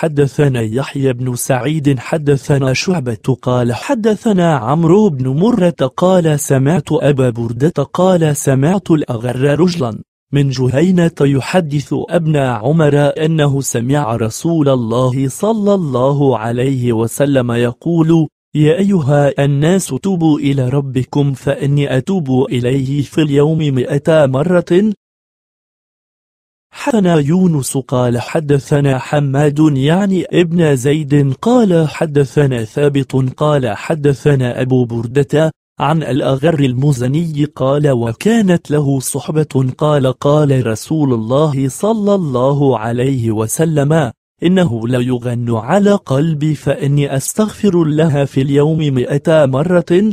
حدثنا يحيى بن سعيد حدثنا شعبة قال حدثنا عمرو بن مرة قال سمعت أبا بردة قال سمعت الأغر رجلا من جهينة يحدث ابن عمر أنه سمع رسول الله صلى الله عليه وسلم يقول يا أيها الناس توبوا إلى ربكم فإني أتوب إليه في اليوم مئة مرة حدثنا يونس قال حدثنا حماد يعني ابن زيد قال حدثنا ثابت قال حدثنا أبو بردة عن الأغر المزني قال وكانت له صحبة قال قال رسول الله صلى الله عليه وسلم إنه لا يغن على قلبي فإني أستغفر لها في اليوم مئة مرة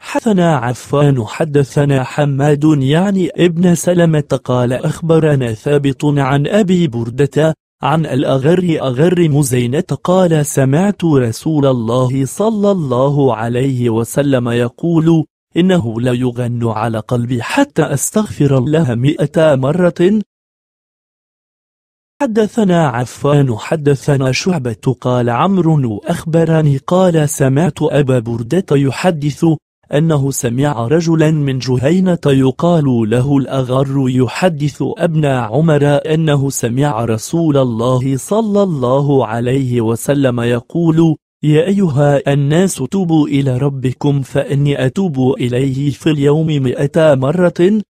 حدثنا عفان حدثنا حماد يعني ابن سلمة قال أخبرنا ثابت عن أبي بردة عن الأغر أغر مزينة قال سمعت رسول الله صلى الله عليه وسلم يقول إنه لا يغن على قلبي حتى أستغفر الله مئة مرة حدثنا عفان حدثنا شعبة قال عمرو أخبرني قال سمعت أبا بردة يحدث أنه سمع رجلا من جهينة يقال له الأغر يحدث أبن عمر أنه سمع رسول الله صلى الله عليه وسلم يقول يا أيها الناس توبوا إلى ربكم فإني أتوب إليه في اليوم مئة مرة